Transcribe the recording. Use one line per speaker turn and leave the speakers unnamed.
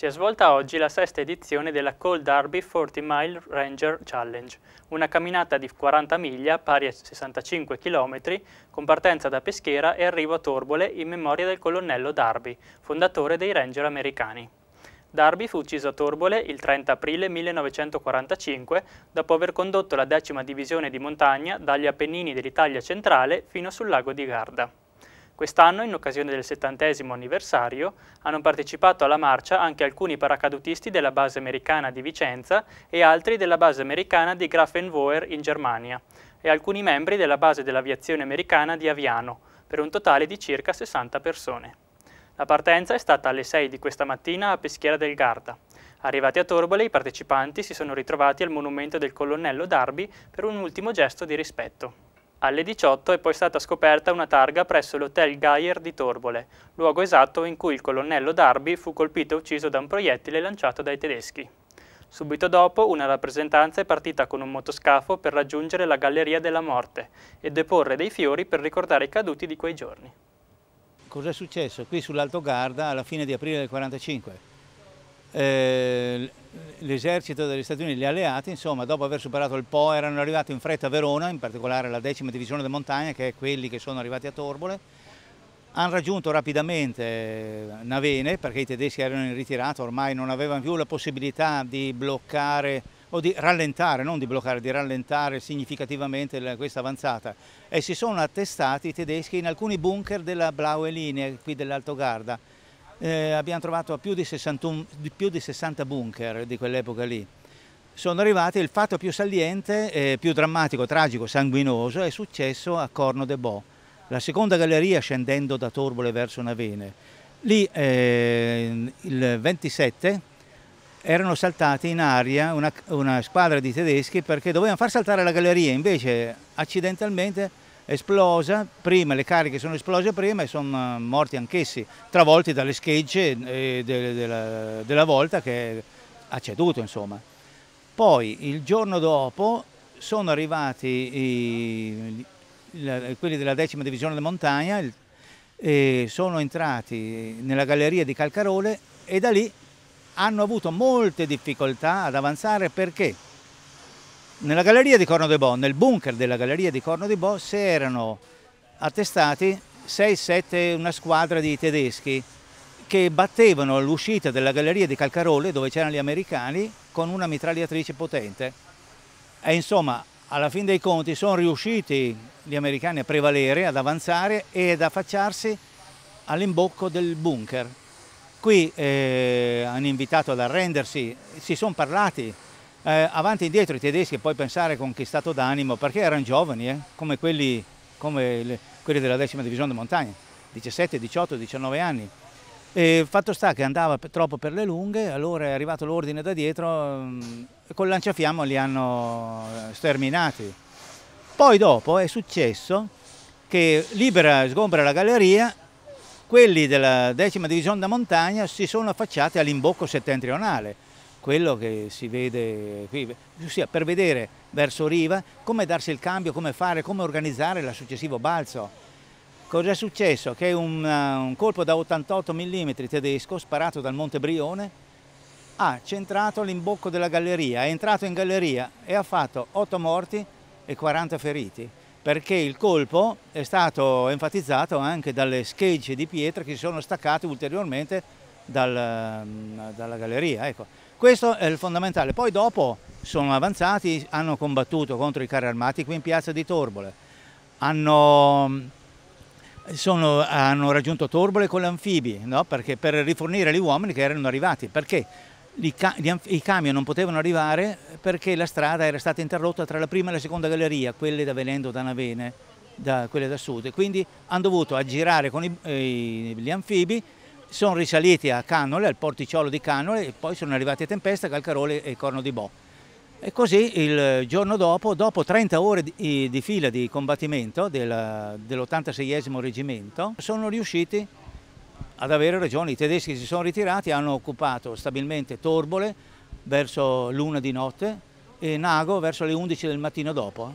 Si è svolta oggi la sesta edizione della Cold Derby 40 Mile Ranger Challenge, una camminata di 40 miglia pari a 65 km con partenza da Peschiera e arrivo a Torbole in memoria del colonnello Darby, fondatore dei Ranger americani. Darby fu ucciso a Torbole il 30 aprile 1945 dopo aver condotto la decima divisione di montagna dagli Appennini dell'Italia centrale fino sul lago di Garda. Quest'anno, in occasione del settantesimo anniversario, hanno partecipato alla marcia anche alcuni paracadutisti della base americana di Vicenza e altri della base americana di Grafenwöhr in Germania e alcuni membri della base dell'aviazione americana di Aviano, per un totale di circa 60 persone. La partenza è stata alle 6 di questa mattina a Peschiera del Garda. Arrivati a Torbole, i partecipanti si sono ritrovati al monumento del colonnello Darby per un ultimo gesto di rispetto alle 18 è poi stata scoperta una targa presso l'hotel Geyer di Torbole, luogo esatto in cui il colonnello Darby fu colpito e ucciso da un proiettile lanciato dai tedeschi. Subito dopo una rappresentanza è partita con un motoscafo per raggiungere la Galleria della Morte e deporre dei fiori per ricordare i caduti di quei giorni.
Cos'è successo qui sull'Alto Garda alla fine di aprile del 1945? eh, l'esercito degli Stati Uniti, gli alleati, insomma, dopo aver superato il Po erano arrivati in fretta a Verona, in particolare la decima divisione di montagna, che è quelli che sono arrivati a Torbole, hanno raggiunto rapidamente eh, Navene perché i tedeschi erano in ritirata, ormai non avevano più la possibilità di bloccare o di rallentare, non di bloccare, di rallentare significativamente questa avanzata e si sono attestati i tedeschi in alcuni bunker della Blaue Linie qui dell'Alto Garda eh, abbiamo trovato più di, 61, più di 60 bunker di quell'epoca lì. Sono arrivati, il fatto più saliente, eh, più drammatico, tragico, sanguinoso è successo a Corno de Bo, la seconda galleria scendendo da Torbole verso Navene. Lì eh, il 27 erano saltati in aria una, una squadra di tedeschi perché dovevano far saltare la galleria, invece accidentalmente esplosa, prima le cariche sono esplose prima e sono eh, morti anch'essi, travolti dalle schegge eh, de, de, de della volta che ha ceduto insomma. Poi il giorno dopo sono arrivati i, la, quelli della decima divisione della montagna, il, e sono entrati nella galleria di Calcarole e da lì hanno avuto molte difficoltà ad avanzare perché? Nella galleria di Corno de Bo, nel bunker della galleria di Corno de Bo, si erano attestati 6-7 una squadra di tedeschi che battevano all'uscita della galleria di Calcarole dove c'erano gli americani con una mitragliatrice potente. E insomma, alla fine dei conti sono riusciti gli americani a prevalere, ad avanzare e ad affacciarsi all'imbocco del bunker. Qui eh, hanno invitato ad arrendersi, si sono parlati eh, avanti e indietro i tedeschi e poi pensare con che stato d'animo, perché erano giovani, eh, come, quelli, come le, quelli, della decima divisione di montagna, 17, 18, 19 anni. E fatto sta che andava troppo per le lunghe, allora è arrivato l'ordine da dietro e mm, col lanciafiamma li hanno eh, sterminati. Poi dopo è successo che libera, e sgombra la galleria, quelli della decima divisione da montagna si sono affacciati all'imbocco settentrionale quello che si vede qui, ossia per vedere verso riva come darsi il cambio, come fare, come organizzare il successivo balzo. Cos'è successo? Che un, eh, un, colpo da 88 mm tedesco sparato dal Monte Brione ha centrato l'imbocco della galleria, è entrato in galleria e ha fatto 8 morti e 40 feriti perché il colpo è stato enfatizzato anche dalle schegge di pietra che si sono staccate ulteriormente dal, mm, dalla galleria. Ecco. Questo è il fondamentale. Poi dopo sono avanzati, hanno combattuto contro i carri armati qui in piazza di Torbole, hanno, mm, sono, hanno raggiunto Torbole con gli anfibi no? per rifornire gli uomini che erano arrivati. Perché? i camion non potevano arrivare perché la strada era stata interrotta tra la prima e la seconda galleria, quelle da venendo da Navene, da, quelle da sud, quindi hanno dovuto aggirare con i, eh, gli anfibi sono risaliti a Cannole, al porticciolo di Cannole e poi sono arrivati a Tempesta, Calcarole e Corno di Bo. E così il giorno dopo, dopo 30 ore di, di fila di combattimento del, dell'86esimo reggimento, sono riusciti ad avere ragione. I tedeschi si sono ritirati, hanno occupato stabilmente Torbole verso l'una di notte e Nago verso le 11 del mattino dopo.